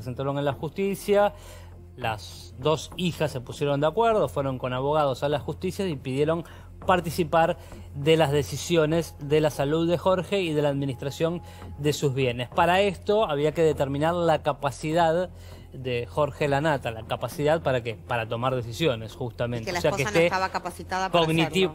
se presentaron en la justicia, las dos hijas se pusieron de acuerdo, fueron con abogados a la justicia y pidieron participar de las decisiones de la salud de Jorge y de la administración de sus bienes. Para esto había que determinar la capacidad de Jorge Lanata, la capacidad para que Para tomar decisiones, justamente. que la o que no estaba capacitada para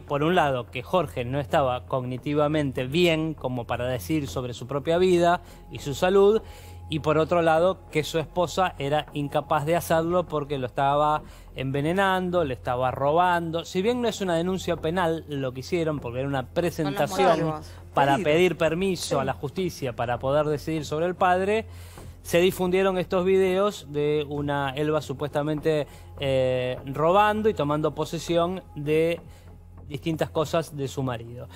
Por un lado, que Jorge no estaba cognitivamente bien como para decir sobre su propia vida y su salud, y por otro lado que su esposa era incapaz de hacerlo porque lo estaba envenenando, le estaba robando. Si bien no es una denuncia penal lo que hicieron porque era una presentación para pedir permiso a la justicia para poder decidir sobre el padre, se difundieron estos videos de una Elba supuestamente eh, robando y tomando posesión de distintas cosas de su marido.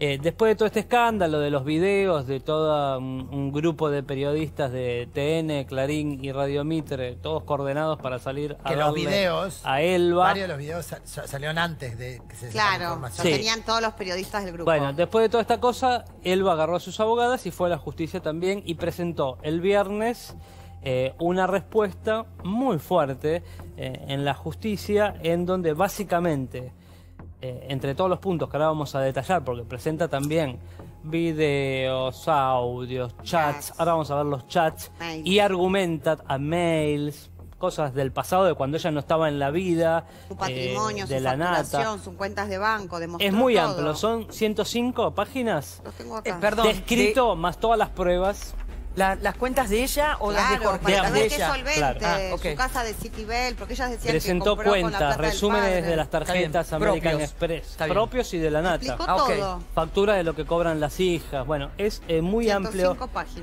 Eh, después de todo este escándalo, de los videos, de todo un, grupo de periodistas de TN, Clarín y Radio Mitre, todos coordenados para salir a los videos, a Elba. Varios de los videos salieron antes de que se Claro, ya tenían todos los periodistas del grupo. Bueno, después de toda esta cosa, Elba agarró a sus abogadas y fue a la justicia también y presentó el viernes eh, una respuesta muy fuerte eh, en la justicia en donde básicamente eh, entre todos los puntos que ahora vamos a detallar, porque presenta también videos, audios, chats, ahora vamos a ver los chats, y argumenta a mails, cosas del pasado, de cuando ella no estaba en la vida, su eh, patrimonio, de su la nata. sus cuentas de banco, Es muy amplio, son 105 páginas, Los tengo acá. Eh, perdón, descrito, más todas las pruebas. ¿Las cuentas de ella o las de Jorge? Para de ah, su casa de Citibel, porque ellas decían Presentó cuentas, resúmenes de las tarjetas American Express, propios y de la nata. Ah, Factura de lo que cobran las hijas. Bueno, es eh, muy amplio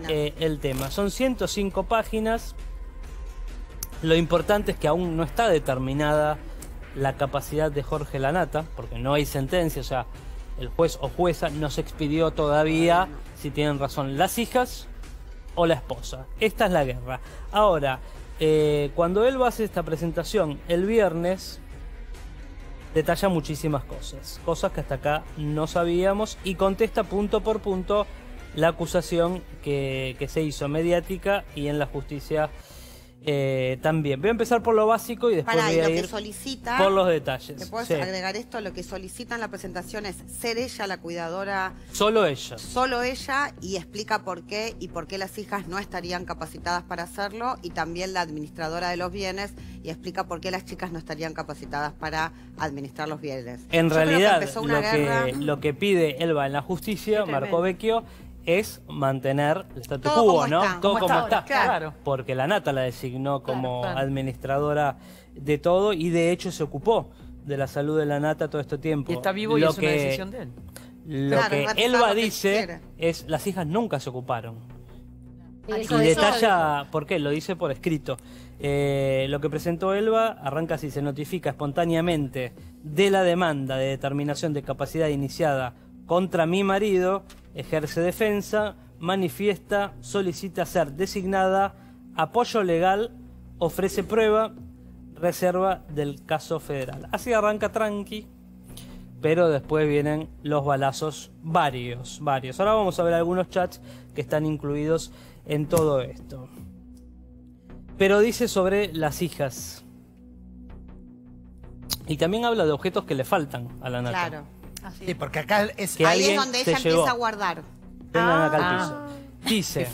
eh, el tema. Son 105 páginas. Lo importante es que aún no está determinada la capacidad de Jorge Lanata, porque no hay sentencia, o sea, el juez o jueza no se expidió todavía, si tienen razón, las hijas o la esposa. Esta es la guerra. Ahora, eh, cuando él va a hacer esta presentación el viernes, detalla muchísimas cosas, cosas que hasta acá no sabíamos y contesta punto por punto la acusación que, que se hizo mediática y en la justicia eh, también. Voy a empezar por lo básico y después voy lo que solicita, por los detalles. puedes agregar esto? Lo que solicita en la presentación es ser ella la cuidadora. Solo ella. Solo ella y explica por qué y por qué las hijas no estarían capacitadas para hacerlo y también la administradora de los bienes y explica por qué las chicas no estarían capacitadas para administrar los bienes. En realidad, lo, que, lo que pide Elba en la justicia, Marco Vecchio, es mantener el statu quo, ¿no? Todo como está, Claro. Porque la Nata la designó como administradora de todo y de hecho se ocupó de la salud de la Nata todo este tiempo. Y está vivo y es una decisión de él. Lo que Elba dice es las hijas nunca se ocuparon. Y, detalla por qué, lo dice por escrito. Eh, lo que presentó Elba arranca si se notifica espontáneamente de la demanda de determinación de capacidad iniciada contra mi marido, ejerce defensa, manifiesta, solicita ser designada, apoyo legal, ofrece prueba, reserva del caso federal. Así arranca tranqui, pero después vienen los balazos varios, varios. Ahora vamos a ver algunos chats que están incluidos en todo esto. Pero dice sobre las hijas. Y también habla de objetos que le faltan a la nata. Claro. Sí, porque acá es... Ahí es donde ella empieza a guardar. Tengan acá ah. Dice,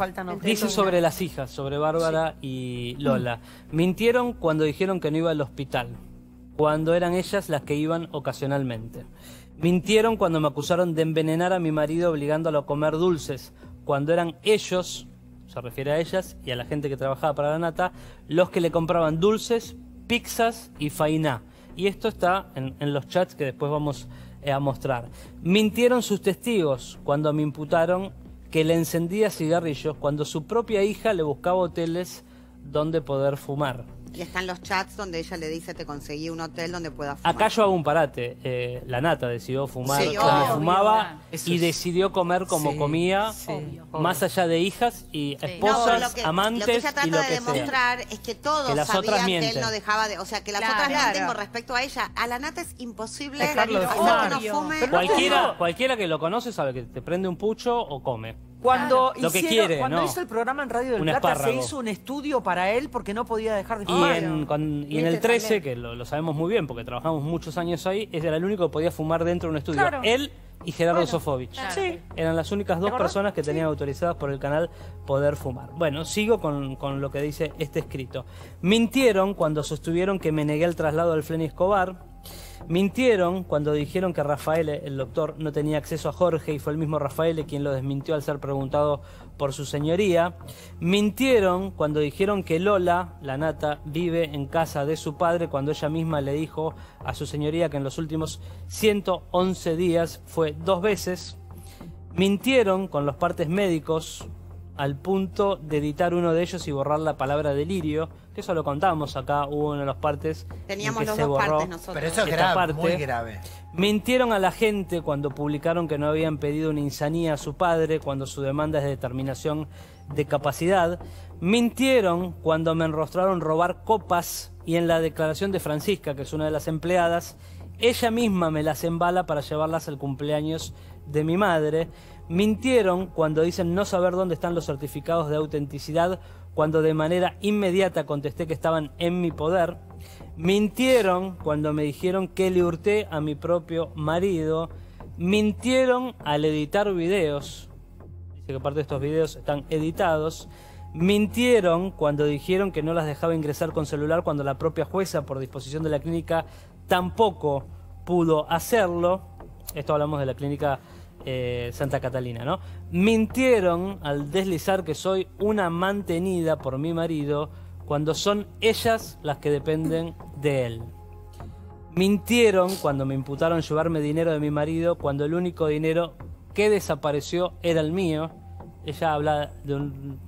sobre las hijas, sobre Bárbara y Lola. Mintieron cuando dijeron que no iba al hospital, cuando eran ellas las que iban ocasionalmente. Mintieron cuando me acusaron de envenenar a mi marido obligándolo a comer dulces, cuando eran ellos, se refiere a ellas y a la gente que trabajaba para la nata, los que le compraban dulces, pizzas y fainá. Y esto está en, en los chats que después vamos eh, a mostrar. Mintieron sus testigos cuando me imputaron que le encendía cigarrillos cuando su propia hija le buscaba hoteles donde poder fumar. Y están los chats donde ella le dice, te conseguí un hotel donde pueda fumar. Acá yo hago un parate. Eh, la nata decidió fumar como fumaba y decidió comer como comía, más allá de hijas y esposas, amantes lo que ella trata de demostrar es que todos sabían que él no dejaba de... O sea, que las otras mienten con respecto a ella. A la nata es imposible Cualquiera, cualquiera que lo conoce sabe que te prende un pucho o come. Cuando, hizo el programa en Radio del Plata se hizo un estudio para él porque no podía dejar de fumar. Y en, el 13, que lo, sabemos muy bien porque trabajamos muchos años ahí, era el único que podía fumar dentro de un estudio. Él y Gerardo Sofovich. Eran las únicas dos personas que tenían autorizadas por el canal poder fumar. Bueno, sigo con, lo que dice este escrito. Mintieron cuando sostuvieron que me negué el traslado del Flen Escobar Mintieron cuando dijeron que Rafael, el doctor, no tenía acceso a Jorge y fue el mismo Rafael quien lo desmintió al ser preguntado por su señoría. Mintieron cuando dijeron que Lola, la nata, vive en casa de su padre cuando ella misma le dijo a su señoría que en los últimos 111 días fue dos veces. Mintieron con los partes médicos al punto de editar uno de ellos y borrar la palabra delirio, que eso lo contábamos acá, hubo una de las partes. Teníamos los dos partes nosotros. Pero eso era muy grave. Mintieron a la gente cuando publicaron que no habían pedido una insanía a su padre cuando su demanda es de determinación de capacidad. Mintieron cuando me enrostraron robar copas y en la declaración de Francisca, que es una de las empleadas, ella misma me las embala para llevarlas al cumpleaños de mi madre. Mintieron cuando dicen no saber dónde están los certificados de autenticidad, cuando de manera inmediata contesté que estaban en mi poder. Mintieron cuando me dijeron que le hurté a mi propio marido. Mintieron al editar videos. Dice que parte de estos videos están editados. Mintieron cuando dijeron que no las dejaba ingresar con celular cuando la propia jueza, por disposición de la clínica, tampoco pudo hacerlo. Esto hablamos de la clínica eh, Santa Catalina, ¿no? Mintieron al deslizar que soy una mantenida por mi marido cuando son ellas las que dependen de él. Mintieron cuando me imputaron llevarme dinero de mi marido cuando el único dinero que desapareció era el mío. Ella habla de un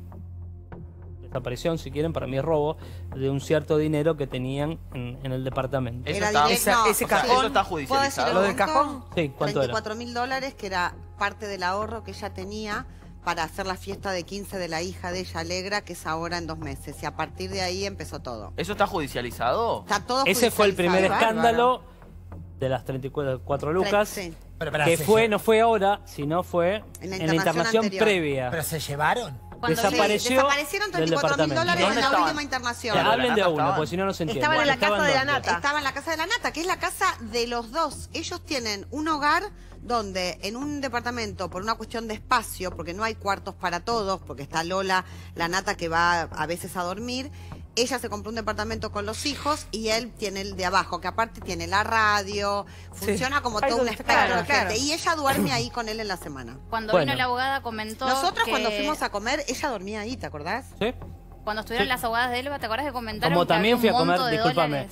desaparición, si quieren, para mí es robo, de un cierto dinero que tenían en, el departamento. Eso está, ese cajón, eso judicializado. ¿Lo del cajón? Sí, 34 mil dólares, que era parte del ahorro que ella tenía para hacer la fiesta de 15 de la hija de ella, Alegra, que es ahora en dos meses. Y a partir de ahí empezó todo. ¿Eso está judicializado? Ese fue el primer escándalo de las 34 lucas. que fue, no fue ahora, sino fue en la en la internación previa. ¿Pero se llevaron? Desaparecieron desapareció sí, mil dólares en la última internación. hablen de a uno, porque si no, no se entiende. Estaban en la casa de la nata. Estaban en la casa de la nata, que es la casa de los dos. Ellos tienen un hogar donde en un departamento, por una cuestión de espacio, porque no hay cuartos para todos, porque está Lola, la nata que va a veces a dormir, ella se compró un departamento con los hijos y él tiene el de abajo, que aparte tiene la radio, funciona como todo un espectro Y ella duerme ahí con él en la semana. Cuando vino la abogada comentó. Nosotros cuando fuimos a comer, ella dormía ahí, ¿te acordás? Sí. Cuando estuvieron las abogadas de Elba, ¿te acuerdas de comentar? Como también fui a comer, discúlpame,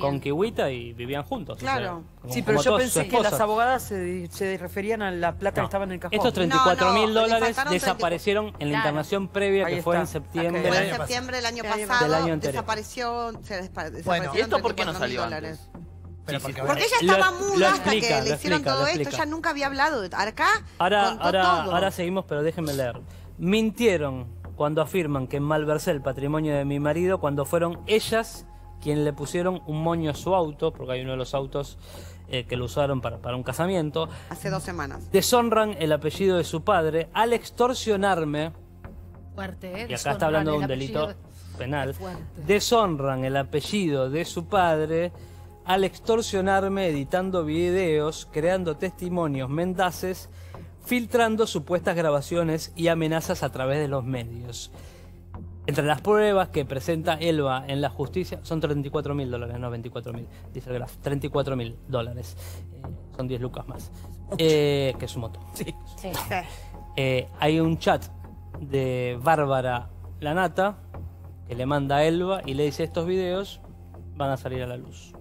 con, Kiwita y vivían juntos. Claro. sí, pero yo pensé que las abogadas se, referían a la plata que estaba en el cajón. Estos 34 mil dólares desaparecieron en la internación previa que fue en septiembre. Fue en septiembre del año pasado. desapareció, Bueno, ¿y esto por qué no salió porque, ella estaba muda hasta que le hicieron todo esto. Ella nunca había hablado. Acá ahora, ahora seguimos, pero déjenme leer. Mintieron cuando afirman que malversé el patrimonio de mi marido cuando fueron ellas quien le pusieron un moño a su auto, porque hay uno de los autos eh, que lo usaron para, un casamiento. Hace dos semanas. Deshonran el apellido de su padre al extorsionarme. Fuerte, eh, Y acá está hablando de un delito penal. Deshonran el apellido de su padre al extorsionarme editando videos, creando testimonios mendaces filtrando supuestas grabaciones y amenazas a través de los medios. Entre las pruebas que presenta Elba en la justicia son 34 mil dólares, no 24 mil, dice el graf, 34 mil dólares. Eh, son 10 lucas más. Eh, que es su moto. Sí. Eh, hay un chat de Bárbara Lanata que le manda a Elba y le dice estos videos van a salir a la luz.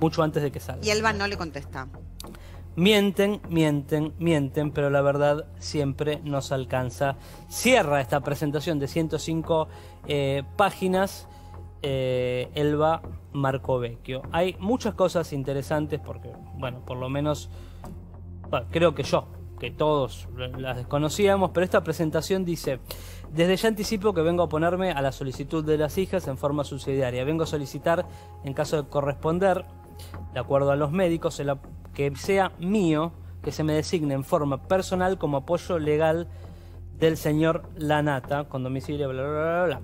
Mucho antes de que salga. Y Elba no le contesta. Mienten, mienten, mienten, pero la verdad siempre nos alcanza. Cierra esta presentación de 105 eh, páginas eh, Elba Marcovecchio. Hay muchas cosas interesantes porque, bueno, por lo menos creo que yo, que todos las desconocíamos, pero esta presentación dice... Desde ya anticipo que vengo a ponerme a la solicitud de las hijas en forma subsidiaria. Vengo a solicitar, en caso de corresponder, de acuerdo a los médicos, el, que sea mío, que se me designe en forma personal como apoyo legal del señor Lanata, con domicilio, bla, bla, bla, bla.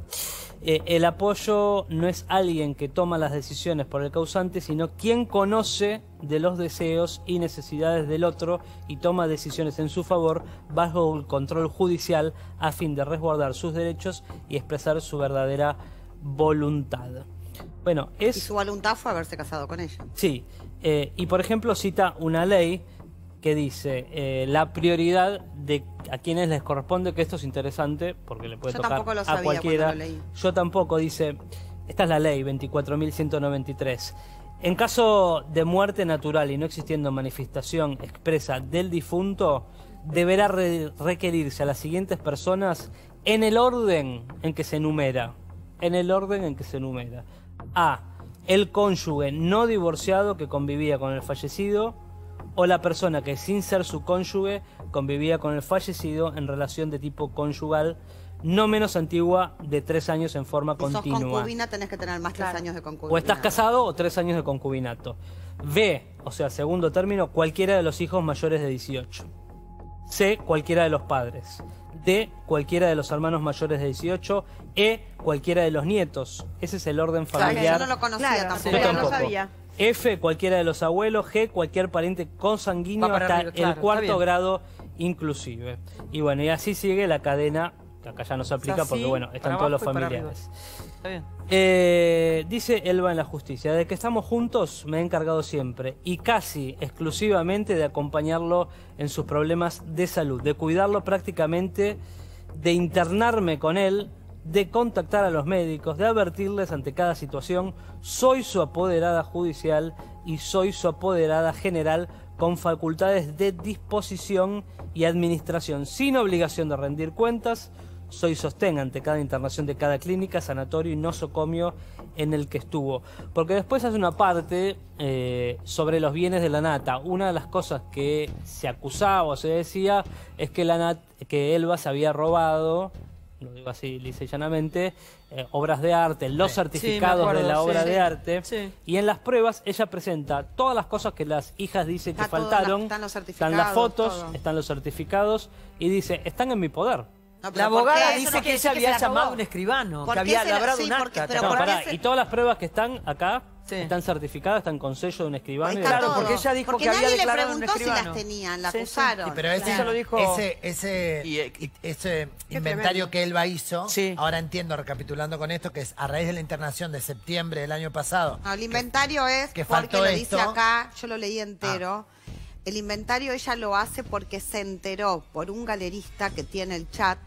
Eh, el apoyo no es alguien que toma las decisiones por el causante, sino quien conoce de los deseos y necesidades del otro y toma decisiones en su favor bajo el control judicial a fin de resguardar sus derechos y expresar su verdadera voluntad. Bueno, es... Y su voluntad fue haberse casado con ella. Sí, eh, y por ejemplo cita una ley que dice eh, la prioridad de a quienes les corresponde, que esto es interesante porque le puede Yo tocar lo a cualquiera. Lo Yo tampoco, dice, esta es la ley 24.193. En caso de muerte natural y no existiendo manifestación expresa del difunto, deberá requerirse a las siguientes personas en el orden en que se enumera. En el orden en que se enumera. A el cónyuge no divorciado que convivía con el fallecido o la persona que sin ser su cónyuge convivía con el fallecido en relación de tipo conyugal no menos antigua de tres años en forma continua. concubina tenés que tener más tres años de concubinato. O estás casado o tres años de concubinato. B, o sea, segundo término, cualquiera de los hijos mayores de 18. C, cualquiera de los padres. D, cualquiera de los hermanos mayores de 18, E, cualquiera de los nietos. Ese es el orden familiar. yo no lo conocía tampoco. Yo sabía. F, cualquiera de los abuelos, G, cualquier pariente consanguíneo hasta el cuarto grado inclusive. Y bueno, y así sigue la cadena, acá ya no se aplica porque bueno, están todos los familiares. Eh, dice Elba en la justicia, de que estamos juntos me he encargado siempre y casi exclusivamente de acompañarlo en sus problemas de salud, de cuidarlo prácticamente, de internarme con él, de contactar a los médicos, de advertirles ante cada situación, soy su apoderada judicial y soy su apoderada general con facultades de disposición y administración, sin obligación de rendir cuentas, soy sostén ante cada internación de cada clínica, sanatorio y nosocomio en el que estuvo. Porque después hace una parte eh, sobre los bienes de la nata. Una de las cosas que se acusaba o se decía es que, la que Elba se había robado lo digo así lisa y llanamente, eh, obras de arte, los certificados de la obra de arte. Y en las pruebas ella presenta todas las cosas que las hijas dicen que faltaron. están, los certificados, están las fotos, están los certificados y dice, están en mi poder la abogada dice que ella había llamado a un escribano, que había labrado un acta. Y todas las pruebas que están acá están certificadas, están con sello de un escribano. claro, porque ella dijo que había le preguntó si las tenían, la acusaron. Sí, pero ese, inventario que Elba hizo, ahora entiendo, recapitulando con esto, que es a raíz de la internación de septiembre del año pasado. No, el inventario es que porque lo dice acá, yo lo leí entero. Ah. El inventario ella lo hace porque se enteró por un galerista que tiene el chat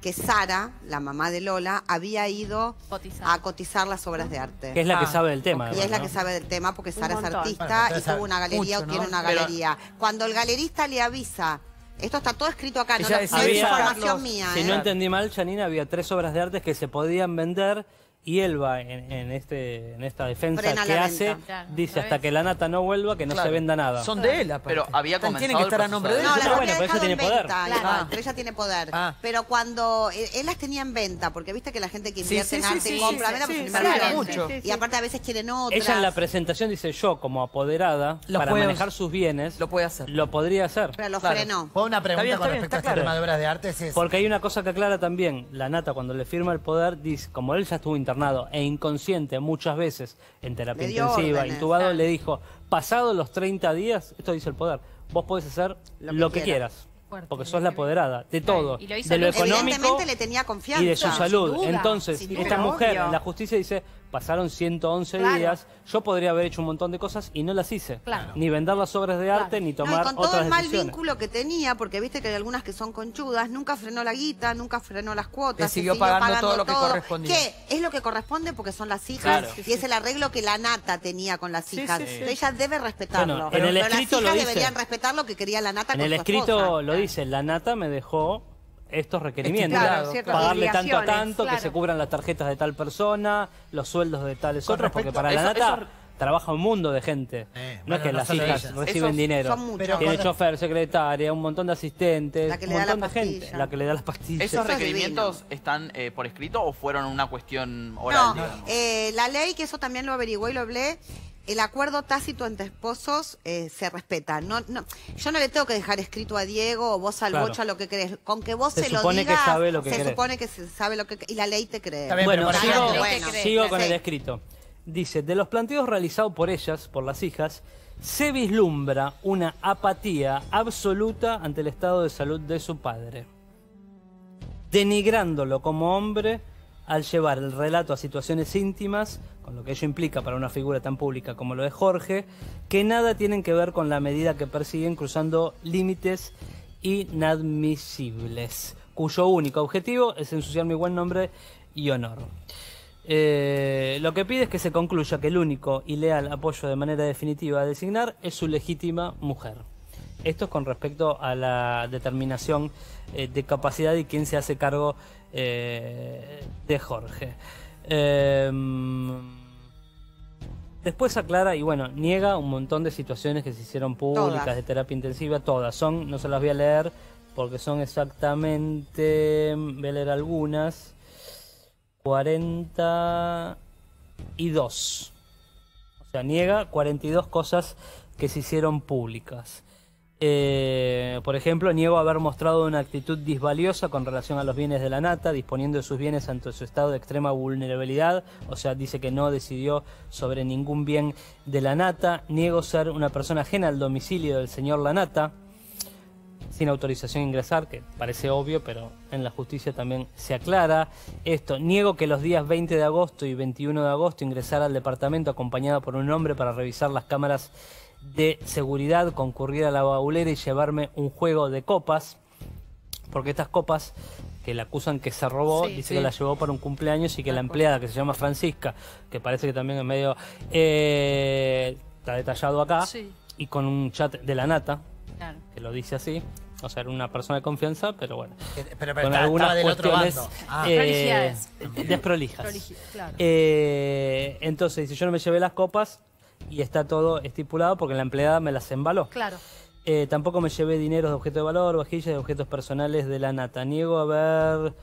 que Sara, la mamá de Lola, había ido a cotizar las obras de arte. Que es la que ah, sabe del tema. Y es la que sabe del tema porque Sara es artista y tuvo una galería o tiene una galería. Cuando el galerista le avisa, esto está todo escrito acá, no es información mía. Si ¿eh? no entendí mal, Janina, había tres obras de arte que se podían vender y él va en, este, esta defensa que hace, dice hasta que la nata no vuelva que no se venda nada. Son de él, Pero había Tienen que estar a nombre de él. No, bueno, ah. ella tiene poder. pero tiene poder. Pero cuando eh, él las tenía en venta, porque viste que la gente que invierte en arte compra, a menos invierte mucho. Y aparte a veces quieren otras. Ella en la presentación dice yo como apoderada para manejar sus bienes Lo puede hacer. lo podría hacer. pero lo frenó. Puedo una pregunta con respecto a este tema de obras de arte. Porque hay una cosa que aclara también, la nata cuando le firma el poder dice, como él ya estuvo internado e inconsciente muchas veces en terapia intensiva, intubado, le dijo, pasado los 30 días, esto dice el poder, vos podés hacer lo que, quieras. porque sos la apoderada de todo, de lo económico y de su salud. Entonces, esta mujer la justicia dice, pasaron 111 días, yo podría haber hecho un montón de cosas y no las hice. Ni vender las obras de arte, ni tomar con todo el mal vínculo que tenía, porque viste que hay algunas que son conchudas, nunca frenó la guita, nunca frenó las cuotas. Siguió, siguió, pagando, todo, lo que correspondía. es lo que corresponde porque son las hijas y es el arreglo que la nata tenía con las hijas. Ella debe respetarlo. las hijas deberían respetar lo que quería la nata En el escrito lo dice, la nata me dejó estos requerimientos. para pagarle tanto a tanto, que se cubran las tarjetas de tal persona, los sueldos de tales otros, porque para la nata... trabaja un mundo de gente. Eh, no es que las hijas reciben dinero. Tiene chofer, secretaria, un montón de asistentes, un montón de gente. La que le da las pastillas. ¿Esos requerimientos están eh, por escrito o fueron una cuestión oral? No, eh, la ley, que eso también lo averigué y lo hablé, el acuerdo tácito entre esposos eh, se respeta. No, no, yo no le tengo que dejar escrito a Diego o vos al Bocha lo que crees. Con que vos se, lo digas, que sabe lo que se supone que se sabe lo que y la ley te cree. bueno, sigo, sigo, con el escrito. Dice, de los planteos realizados por ellas, por las hijas, se vislumbra una apatía absoluta ante el estado de salud de su padre, denigrándolo como hombre al llevar el relato a situaciones íntimas lo que ello implica para una figura tan pública como lo es Jorge, que nada tienen que ver con la medida que persiguen cruzando límites inadmisibles, cuyo único objetivo es ensuciar mi buen nombre y honor. Eh, lo que pide es que se concluya que el único y leal apoyo de manera definitiva a designar es su legítima mujer. Esto es con respecto a la determinación eh, de capacidad y quién se hace cargo eh, de Jorge. Em, después aclara y bueno, niega un montón de situaciones que se hicieron públicas de terapia intensiva, todas son, no se las voy a leer porque son exactamente, voy a leer algunas, 42. O sea, niega 42 cosas que se hicieron públicas. Eh, por ejemplo, niego haber mostrado una actitud disvaliosa con relación a los bienes de la nata, disponiendo de sus bienes ante su estado de extrema vulnerabilidad, o sea, dice que no decidió sobre ningún bien de la nata, niego ser una persona ajena al domicilio del señor Lanata, sin autorización a ingresar, que parece obvio, pero en la justicia también se aclara esto. Niego que los días 20 de agosto y 21 de agosto ingresara al departamento acompañado por un hombre para revisar las cámaras de seguridad concurrir a la baulera y llevarme un juego de copas, porque estas copas que la acusan que se robó, dice que la llevó para un cumpleaños y que la empleada, que se llama Francisca, que parece que también es medio... Eh, está detallado acá, y con un chat de la nata, que lo dice así, o sea, era una persona de confianza, pero bueno. Pero, con algunas del cuestiones ah. eh, desprolijas. Eh, entonces dice, yo no me llevé las copas, y está todo estipulado porque la empleada me las embaló. Claro. Eh, tampoco me llevé dinero de objetos de valor, vajillas de objetos personales de la nata. Niego haber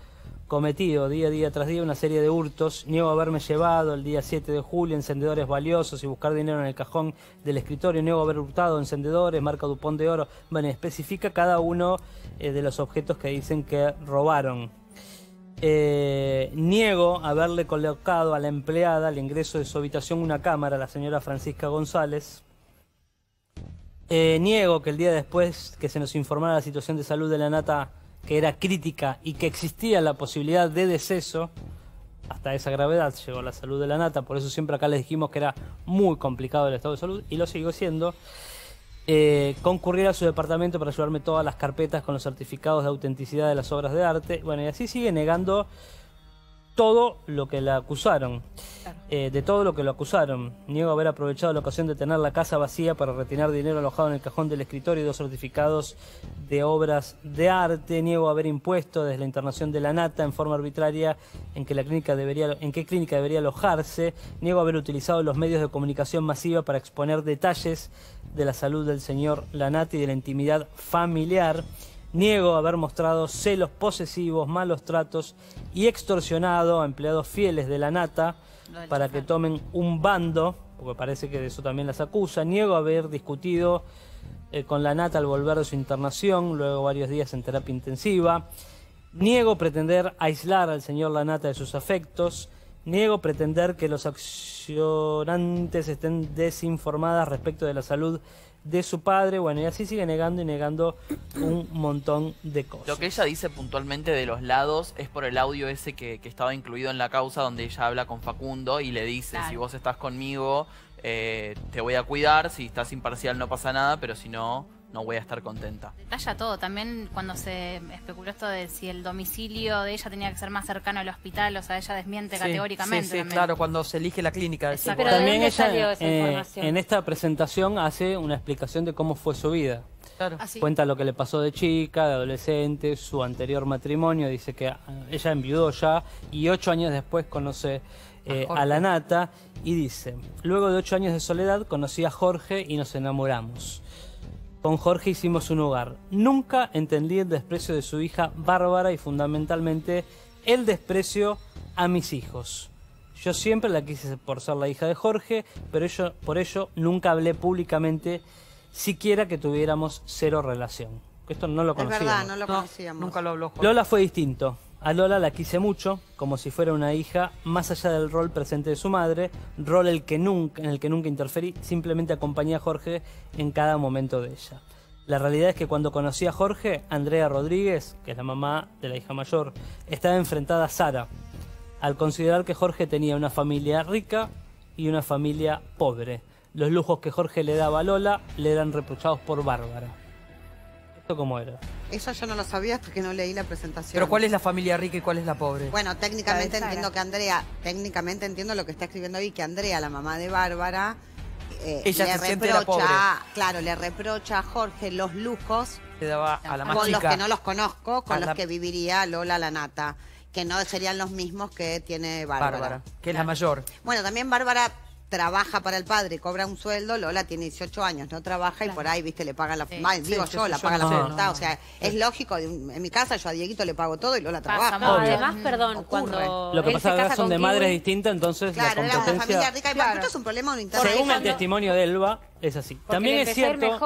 cometido día a día tras día una serie de hurtos. Niego haberme llevado el día 7 de julio encendedores valiosos y buscar dinero en el cajón del escritorio. Niego haber hurtado encendedores, marca Dupont de Oro. Bueno, especifica cada uno eh, de los objetos que dicen que robaron. Eh, niego haberle colocado a la empleada al ingreso de su habitación una cámara, la señora Francisca González. Eh, niego que el día después que se nos informara la situación de salud de la nata, que era crítica y que existía la posibilidad de deceso, hasta esa gravedad llegó la salud de la nata, por eso siempre acá les dijimos que era muy complicado el estado de salud y lo siguió siendo. Eh, concurrir a su departamento para llevarme todas las carpetas con los certificados de autenticidad de las obras de arte. Bueno, y así sigue negando todo lo que la acusaron. Eh, de todo lo que lo acusaron. Niego haber aprovechado la ocasión de tener la casa vacía para retener dinero alojado en el cajón del escritorio y dos certificados de obras de arte. Niego haber impuesto desde la internación de la nata en forma arbitraria en, que la clínica debería, en qué clínica debería alojarse. Niego haber utilizado los medios de comunicación masiva para exponer detalles de la salud del señor Lanata y de la intimidad familiar. Niego haber mostrado celos posesivos, malos tratos y extorsionado a empleados fieles de la nata para que tomen un bando, porque parece que de eso también las acusa. Niego haber discutido eh, con la nata al volver de su internación, luego varios días en terapia intensiva. Niego pretender aislar al señor la Nata de sus afectos. Niego pretender que los accionantes estén desinformadas respecto de la salud de su padre, bueno, y así sigue negando y negando un montón de cosas. Lo que ella dice puntualmente de los lados es por el audio ese que, estaba incluido en la causa donde ella habla con Facundo y le dice, si vos estás conmigo, eh, te voy a cuidar, si estás imparcial no pasa nada, pero si no, no voy a estar contenta. Detalla todo, también cuando se especuló esto de si el domicilio de ella tenía que ser más cercano al hospital, o sea, ella desmiente sí, categóricamente. Sí, sí claro, cuando se elige la clínica. también ella eh, en esta presentación hace una explicación de cómo fue su vida. Claro. Ah, Cuenta lo que le pasó de chica, de adolescente, su anterior matrimonio, dice que ah, ella enviudó ya y ocho años después conoce eh, a, a la nata y dice, luego de ocho años de soledad conocí a Jorge y nos enamoramos. Con Jorge hicimos un hogar. Nunca entendí el desprecio de su hija Bárbara y fundamentalmente el desprecio a mis hijos. Yo siempre la quise por ser la hija de Jorge, pero por ello nunca hablé públicamente siquiera que tuviéramos cero relación. Esto no lo conocíamos. Es verdad, no lo conocíamos. nunca lo habló Lola fue distinto. A Lola la quise mucho, como si fuera una hija, más allá del rol presente de su madre, rol el que nunca, en el que nunca interferí, simplemente acompañé a Jorge en cada momento de ella. La realidad es que cuando conocí a Jorge, Andrea Rodríguez, que es la mamá de la hija mayor, estaba enfrentada a Sara, al considerar que Jorge tenía una familia rica y una familia pobre. Los lujos que Jorge le daba a Lola le eran reprochados por Bárbara era. Eso yo no lo sabía porque no leí la presentación. Pero ¿cuál es la familia rica y cuál es la pobre? Bueno, técnicamente entiendo que Andrea, técnicamente entiendo lo que está escribiendo ahí, que Andrea, la mamá de Bárbara, eh, Ella le reprocha, claro, le reprocha a Jorge los lujos con los que no los conozco, con los que viviría Lola la nata, que no serían los mismos que tiene Bárbara, que es la mayor. Bueno, también Bárbara trabaja para el padre, cobra un sueldo, Lola tiene 18 años, no trabaja y por ahí, viste, le pagan la... digo yo, la paga la facultad. O sea, es lógico, en mi casa yo a Dieguito le pago todo y Lola trabaja. además, perdón, cuando Lo que pasa es que son de madres distintas, entonces claro, la competencia... es un problema Según el testimonio de Elba, es así. también es cierto,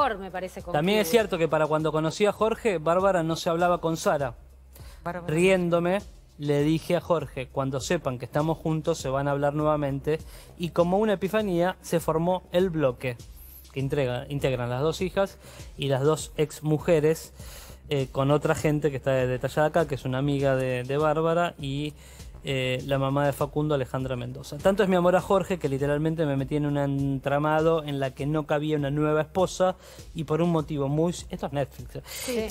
también es cierto que para cuando conocí a Jorge, Bárbara no se hablaba con Sara. Riéndome le dije a Jorge, cuando sepan que estamos juntos se van a hablar nuevamente y como una epifanía se formó el bloque que integran las dos hijas y las dos ex mujeres eh, con otra gente que está detallada acá, que es una amiga de, de Bárbara y eh, la mamá de Facundo, Alejandra Mendoza. Tanto es mi amor a Jorge que literalmente me metí en un entramado en la que no cabía una nueva esposa y por un motivo muy... Esto es Netflix. ¿eh?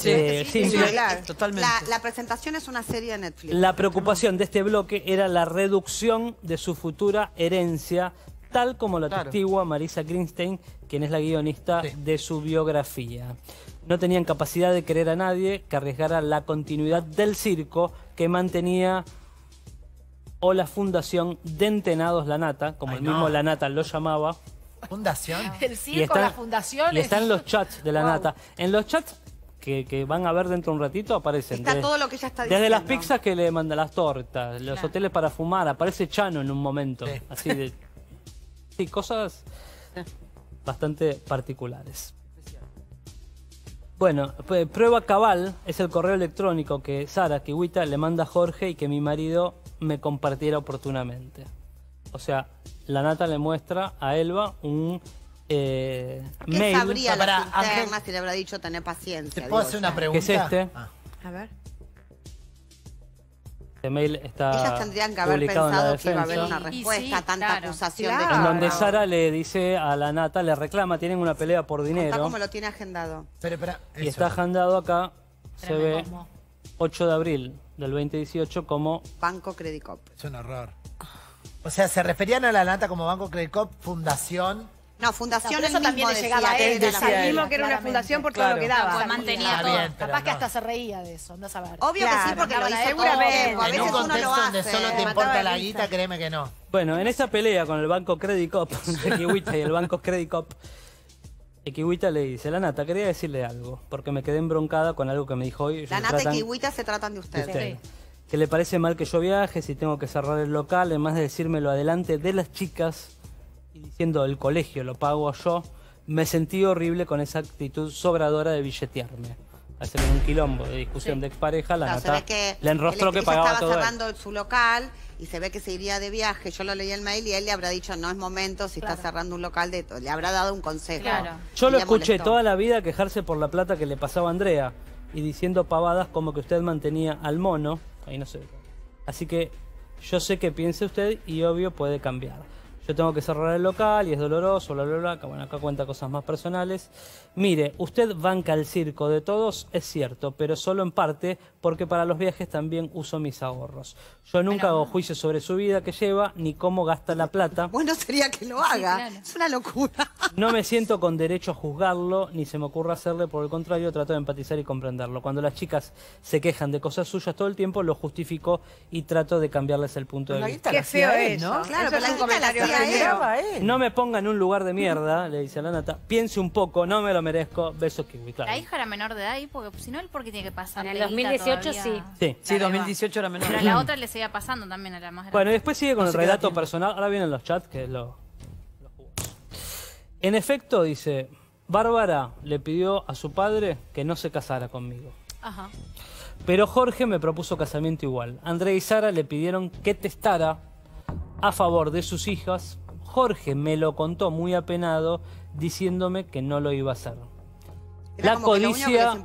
Eh, sí, sí, sí, totalmente. La, presentación es una serie de Netflix. La preocupación de este bloque era la reducción de su futura herencia tal como la testigua Marisa Greenstein, quien es la guionista de su biografía. No tenían capacidad de querer a nadie que arriesgara la continuidad del circo que mantenía o la fundación Dentenados La Nata, como el mismo La Nata lo llamaba. ¿Fundación? El circo, la fundación. están los chats de La Nata. En los chats que, van a ver dentro de un ratito aparecen. Está todo lo que ya está Desde las pizzas que le manda las tortas, los hoteles para fumar, aparece Chano en un momento. Así de... sí, cosas bastante particulares. Bueno, pues, prueba cabal es el correo electrónico que Sara Kiwita le manda a Jorge y que mi marido me compartiera oportunamente. O sea, la nata le muestra a Elba un eh, ¿Qué mail. sabría ah, para si le habrá dicho tener paciencia? ¿Te puedo hacer una pregunta? ¿Qué es este? Ah. A ver. Este mail está Ellas tendrían que haber pensado que iba a haber una respuesta tanta acusación. De en donde Sara le dice a la nata, le reclama, tienen una pelea por dinero. Está como lo tiene agendado. y está agendado acá, se ve 8 de abril del 2018 como Banco Credit Cop. un error. O sea, se referían a la lata como Banco Credit Cop Fundación. No, fundación eso también le llegaba a él, decía mismo que era una fundación por todo lo que daba. mantenía todo. Bien, Capaz que hasta se reía de eso, no saber. Obvio que sí, porque lo hizo seguramente. Todo. en un contexto lo donde solo te importa la guita, créeme que no. Bueno, en esa pelea con el Banco Credit Cop, de Kiwita y el Banco Credit Cop, Kiwita le dice, la nata, quería decirle algo, porque me quedé embroncada con algo que me dijo hoy. La nata y Kiwita se tratan de ustedes. Que le parece mal que yo viaje, si tengo que cerrar el local, más de decírmelo adelante de las chicas y diciendo el colegio lo pago yo, me sentí horrible con esa actitud sobradora de billetearme. Hace un quilombo de discusión de expareja, la nota que le enrostró que pagaba estaba todo cerrando su local y se ve que se iría de viaje. Yo lo leí el mail y él le habrá dicho, no es momento, si está cerrando un local, de le habrá dado un consejo. Yo lo escuché toda la vida quejarse por la plata que le pasaba a Andrea y diciendo pavadas como que usted mantenía al mono. Ahí no sé. Así que yo sé que piense usted y obvio puede cambiar yo tengo que cerrar el local y es doloroso, bla, bla, bla. bueno, acá cuenta cosas más personales. Mire, usted banca el circo de todos, es cierto, pero solo en parte porque para los viajes también uso mis ahorros. Yo nunca hago juicio sobre su vida que lleva ni cómo gasta la plata. Bueno sería que lo haga, es una locura. No me siento con derecho a juzgarlo, ni se me ocurre hacerle, por el contrario, trato de empatizar y comprenderlo. Cuando las chicas se quejan de cosas suyas todo el tiempo, lo justifico y trato de cambiarles el punto de vista. Qué feo es, ¿no? Claro, pero la no me ponga en un lugar de mierda, le dice a la Piense un poco, no me lo merezco. Besos kiwi, La hija era menor de edad ahí, porque pues, si no, él porque tiene que pasar. En el 2018 sí. Sí, sí 2018 era menor. Pero a la mm. otra le seguía pasando también a la más Bueno, después sigue con el relato personal. Ahora vienen los chats, que es lo, En efecto, dice, Bárbara le pidió a su padre que no se casara conmigo. Ajá. Pero Jorge me propuso casamiento igual. André y Sara le pidieron que testara a favor de sus hijas, Jorge me lo contó muy apenado, diciéndome que no lo iba a hacer. la codicia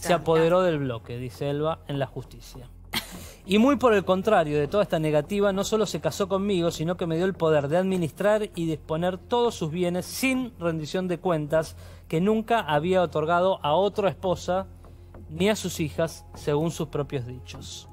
se apoderó del bloque, dice Elba, en la justicia. Y muy por el contrario de toda esta negativa, no solo se casó conmigo, sino que me dio el poder de administrar y disponer todos sus bienes sin rendición de cuentas que nunca había otorgado a otra esposa ni a sus hijas, según sus propios dichos.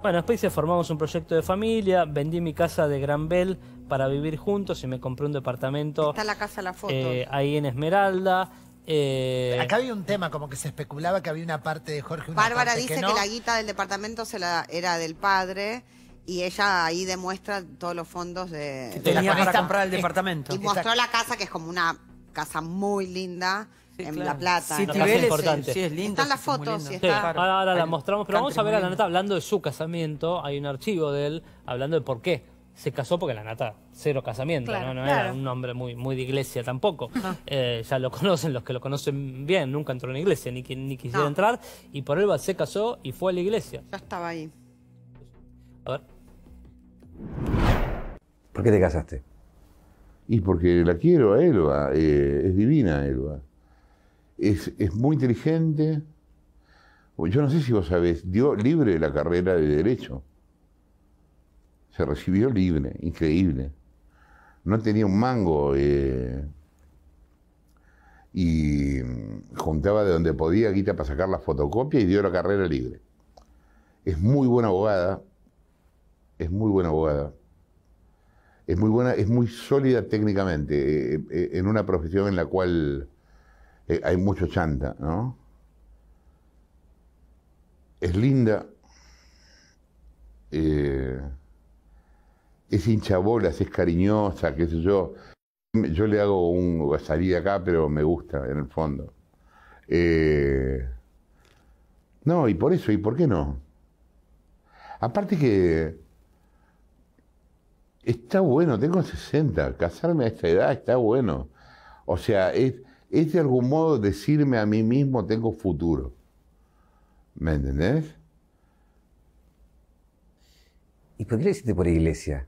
Bueno, después formamos un proyecto de familia, vendí mi casa de Gran Bell para vivir juntos y me compré un departamento. Está la casa la foto. Eh, ahí en Esmeralda. Eh, Acá había un tema, como que se especulaba que había una parte de Jorge. Una Bárbara dice que, la guita del departamento se la, era del padre y ella ahí demuestra todos los fondos de. Que tenía para comprar el departamento. Y mostró la casa, que es como una casa muy linda en La Plata. Sí, es importante. Sí, es lindo, Están las fotos. está... Ahora, la mostramos, pero vamos a ver a la nata hablando de su casamiento. Hay un archivo de él hablando de por qué se casó porque la nata cero casamiento, ¿no? era un hombre muy, muy de iglesia tampoco. Eh, ya lo conocen, los que lo conocen bien, nunca entró en la iglesia, ni, ni quisiera entrar, y por elba se casó y fue a la iglesia. Ya estaba ahí. A ver. ¿Por qué te casaste? Y porque la quiero a Elba, eh, es divina Elba es, muy inteligente. Yo no sé si vos sabés, dio libre la carrera de Derecho. Se recibió libre, increíble. No tenía un mango. Eh, y juntaba de donde podía quita para sacar la fotocopia y dio la carrera libre. Es muy buena abogada, es muy buena abogada. Es muy buena, es muy sólida técnicamente, eh, eh, en una profesión en la cual eh, hay mucho chanta, ¿no? Es linda, eh, es hinchabolas, es cariñosa, qué sé yo. Yo le hago un de acá, pero me gusta en el fondo. Eh, no, y por eso, ¿y por qué no? Aparte que está bueno, tengo 60, casarme a esta edad está bueno. O sea, es, es de algún modo decirme a mí mismo tengo futuro. ¿Me entendés? ¿Y por qué lo hiciste por iglesia?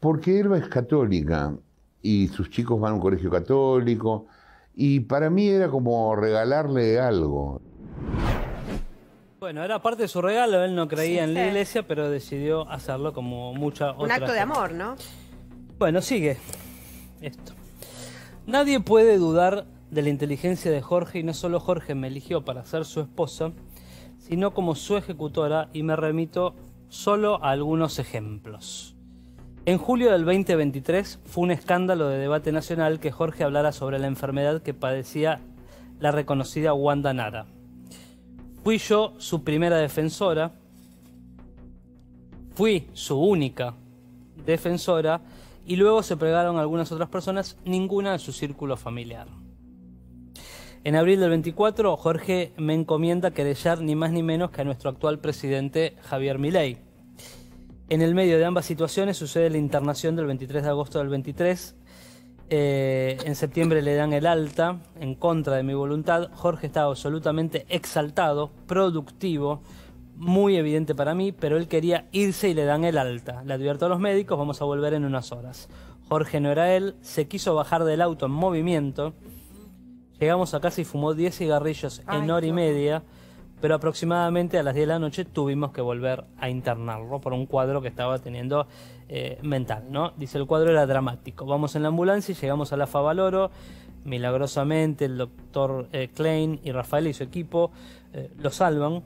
Porque Elba es católica y sus chicos van a un colegio católico y para mí era como regalarle algo. Bueno, era parte de su regalo, él no creía en la iglesia, pero decidió hacerlo como mucha otra. Un acto de amor, ¿no? Bueno, sigue esto. Nadie puede dudar de la inteligencia de Jorge y no solo Jorge me eligió para ser su esposa, sino como su ejecutora y me remito solo a algunos ejemplos. En julio del 2023 fue un escándalo de debate nacional que Jorge hablara sobre la enfermedad que padecía la reconocida Wanda Nara. Fui yo su primera defensora, fui su única defensora, y luego se pregaron algunas otras personas, ninguna en su círculo familiar. En abril del 24, Jorge me encomienda querellar ni más ni menos que a nuestro actual presidente Javier Milei. En el medio de ambas situaciones sucede la internación del 23 de agosto del 23. Eh, en septiembre le dan el alta, en contra de mi voluntad. Jorge estaba absolutamente exaltado, productivo, muy evidente para mí, pero él quería irse y le dan el alta. Le advierto a los médicos, vamos a volver en unas horas. Jorge no era él, se quiso bajar del auto en movimiento. Llegamos a casa y fumó 10 cigarrillos en hora y media, pero aproximadamente a las 10 de la noche tuvimos que volver a internarlo por un cuadro que estaba teniendo eh, mental, ¿no? Dice, el cuadro era dramático. Vamos en la ambulancia y llegamos a la Favaloro. Milagrosamente el doctor eh, Klein y Rafael y su equipo eh, lo salvan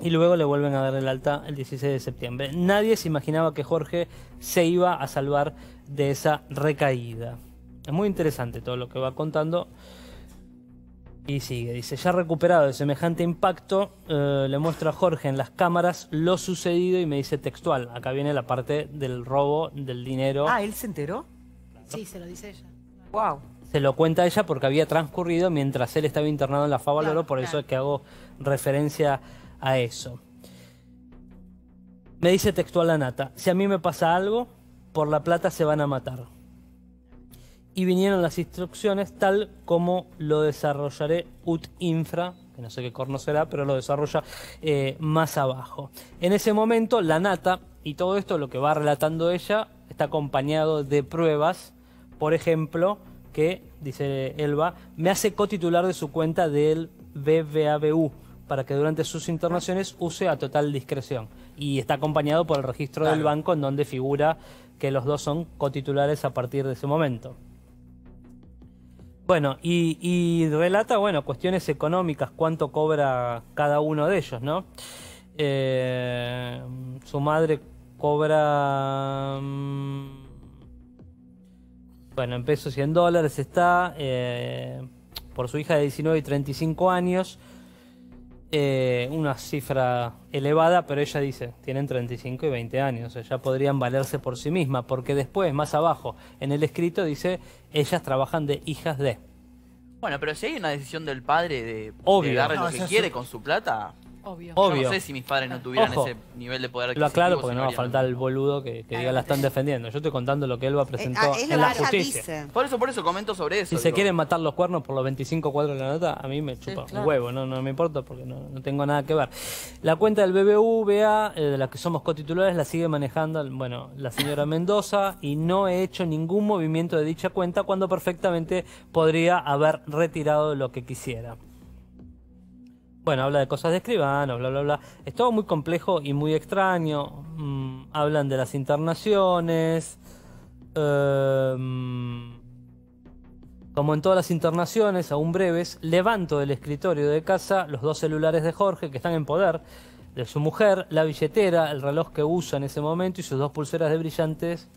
y luego le vuelven a dar el alta el 16 de septiembre. Nadie se imaginaba que Jorge se iba a salvar de esa recaída. Es muy interesante todo lo que va contando. Y sigue, dice, ya recuperado de semejante impacto, eh, le muestra a Jorge en las cámaras lo sucedido y me dice textual, acá viene la parte del robo del dinero. Ah, ¿él se enteró? Sí, se lo dice ella. Wow. Se lo cuenta ella porque había transcurrido mientras él estaba internado en la Favaloro. por eso es que hago referencia a eso. Me dice textual la nata, si a mí me pasa algo, por la plata se van a matar. Y vinieron las instrucciones tal como lo desarrollaré ut infra, que no sé qué corno será, pero lo desarrolla eh, más abajo. En ese momento la nata, y todo esto lo que va relatando ella, está acompañado de pruebas, por ejemplo, que, dice Elba, me hace cotitular de su cuenta del BBABU para que durante sus internaciones use a total discreción. Y está acompañado por el registro del banco en donde figura que los dos son cotitulares a partir de ese momento. Bueno, y, relata, bueno, cuestiones económicas, cuánto cobra cada uno de ellos, ¿no? Eh, su madre cobra... Mm, bueno, en pesos y en dólares está, eh, por su hija de 19 y 35 años, eh, una cifra elevada, pero ella dice, tienen 35 y 20 años, ya podrían valerse por sí misma, porque después, más abajo, en el escrito dice, ellas trabajan de hijas de. Bueno, pero si hay una decisión del padre de, Obvio. darle lo que quiere con su plata, Obvio. no sé si mis padres no tuvieran ese nivel de poder Lo aclaro porque no va a faltar el boludo que, que diga la están defendiendo. Yo estoy contando lo que él Elba eh, presentó ah, en la justicia. Por eso, por eso comento sobre eso. Si se quieren matar los cuernos por los 25 cuadros de la nota, a mí me chupa un huevo. No, no me importa porque no, tengo nada que ver. La cuenta del BBVA, eh, de la que somos cotitulares, la sigue manejando bueno, la señora Mendoza y no he hecho ningún movimiento de dicha cuenta cuando perfectamente podría haber retirado lo que quisiera bueno, habla de cosas de escribano, bla, bla, bla. Es todo muy complejo y muy extraño. Mm, hablan de las internaciones. Em, como en todas las internaciones, aún breves, levanto del escritorio de casa los dos celulares de Jorge que están en poder de su mujer, la billetera, el reloj que usa en ese momento y sus dos pulseras de brillantes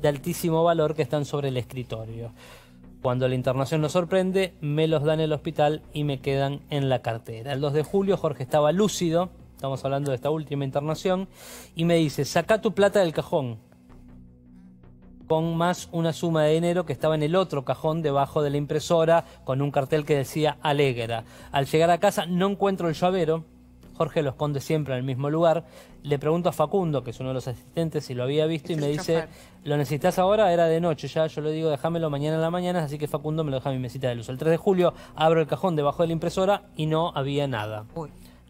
de altísimo valor que están sobre el escritorio. Cuando la internación nos sorprende, me los dan en el hospital y me quedan en la cartera. El 2 de julio Jorge estaba lúcido, estamos hablando de esta última internación, y me dice, saca tu plata del cajón, con más una suma de dinero que estaba en el otro cajón debajo de la impresora, con un cartel que decía Alegra. Al llegar a casa no encuentro el llavero, Jorge lo esconde siempre en el mismo lugar. Le pregunto a Facundo, que es uno de los asistentes, si lo había visto y me dice, ¿lo necesitas ahora? Era de noche ya, yo le digo, déjamelo mañana en la mañana, así que Facundo me lo deja en mi mesita de luz. El 3 de julio abro el cajón debajo de la impresora y no había nada.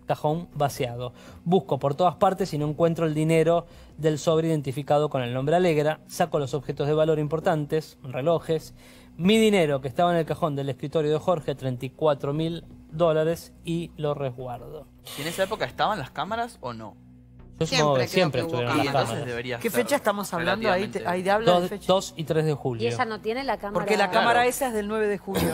cajón vaciado. Busco por todas partes y no encuentro el dinero del sobre identificado con el nombre Alegra. Saco los objetos de valor importantes, relojes. Mi dinero que estaba en el cajón del escritorio de Jorge, 34 mil dólares y lo resguardo. ¿Y en esa época estaban las cámaras o no? Yo siempre, siempre las cámaras. ¿Qué fecha estamos hablando? Ahí, ahí 2, de fecha. 2 y 3 de julio. Y no tiene la cámara. Porque la cámara esa es del 9 de julio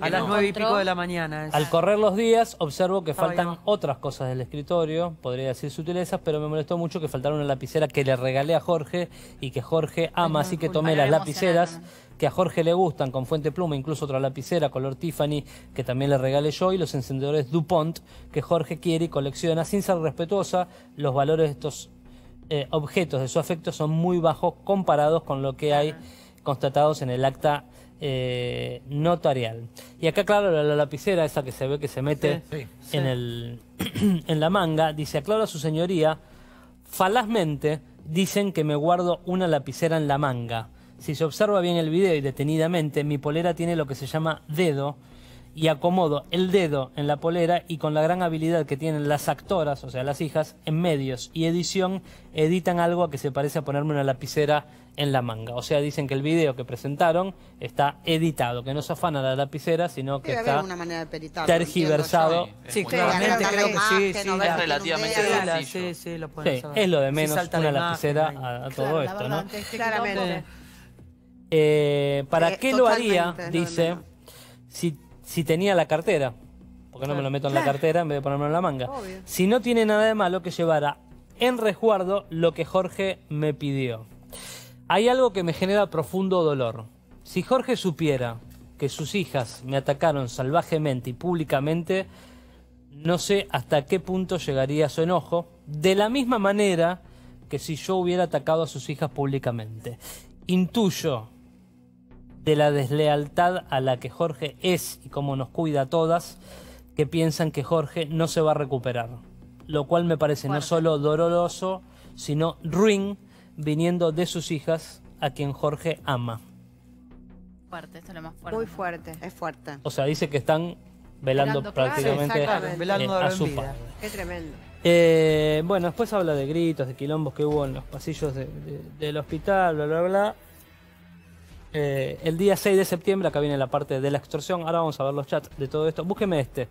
a las nueve y pico de la mañana. Al correr los días, observo que faltan otras cosas del escritorio, podría decir sutilezas, pero me molestó mucho que faltara una lapicera que le regalé a Jorge y que Jorge ama, así que tomé las lapiceras que a Jorge le gustan, con fuente pluma, incluso otra lapicera color Tiffany, que también le regalé yo, y los encendedores DuPont, que Jorge quiere y colecciona, sin ser respetuosa, los valores de estos eh, objetos de su afecto son muy bajos comparados con lo que hay constatados en el acta eh, notarial. Y acá, claro, la, lapicera, esa que se ve que se mete en, El, en la manga, dice, aclaro a su señoría, falazmente dicen que me guardo una lapicera en la manga. Si se observa bien el video y detenidamente, mi polera tiene lo que se llama dedo, y acomodo el dedo en la polera y con la gran habilidad que tienen las actoras, o sea, las hijas, en medios y edición, editan algo que se parece a ponerme una lapicera en la manga. O sea, dicen que el video que presentaron está editado, que no se afana la lapicera, sino que está tergiversado. ¿eh? Sí, claramente creo que sí, es relativamente Sí, lo es lo de menos una lapicera a, todo esto, ¿no? claramente. Eh, ¿Para eh, qué lo haría? Dice, si si tenía la cartera. Porque no me lo meto en la cartera en vez de ponérmelo en la manga. Si no tiene nada de malo que llevara en resguardo lo que Jorge me pidió. Hay algo que me genera profundo dolor. Si Jorge supiera que sus hijas me atacaron salvajemente y públicamente, no sé hasta qué punto llegaría su enojo, de la misma manera que si yo hubiera atacado a sus hijas públicamente. Intuyo de la deslealtad a la que Jorge es y cómo nos cuida a todas, que piensan que Jorge no se va a recuperar. Lo cual me parece no solo doloroso, sino ruin viniendo de sus hijas a quien Jorge ama. Fuerte, esto es lo más fuerte. Muy fuerte, es fuerte. O sea, dice que están velando, prácticamente eh, a su padre. Qué tremendo. Eh, bueno, después habla de gritos, de quilombos que hubo en los pasillos del hospital, bla, bla, bla. Eh, el día 6 de septiembre, acá viene la parte de la extorsión, ahora vamos a ver los chats de todo esto. Búsqueme este.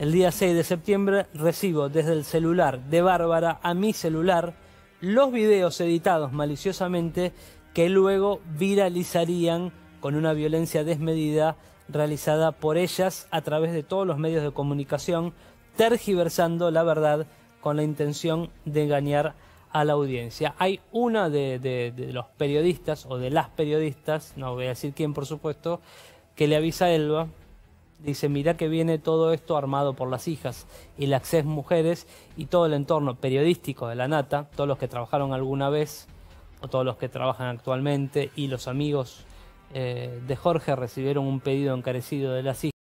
El día 6 de septiembre recibo desde el celular de Bárbara a mi celular los videos editados maliciosamente que luego viralizarían con una violencia desmedida realizada por ellas a través de todos los medios de comunicación, tergiversando la verdad con la intención de engañar a a la audiencia. Hay una de, los periodistas, o de las periodistas, no voy a decir quién por supuesto, que le avisa a Elba, dice, mira que viene todo esto armado por las hijas y las CES mujeres y todo el entorno periodístico de la nata, todos los que trabajaron alguna vez, o todos los que trabajan actualmente, y los amigos eh, de Jorge recibieron un pedido encarecido de las hijas.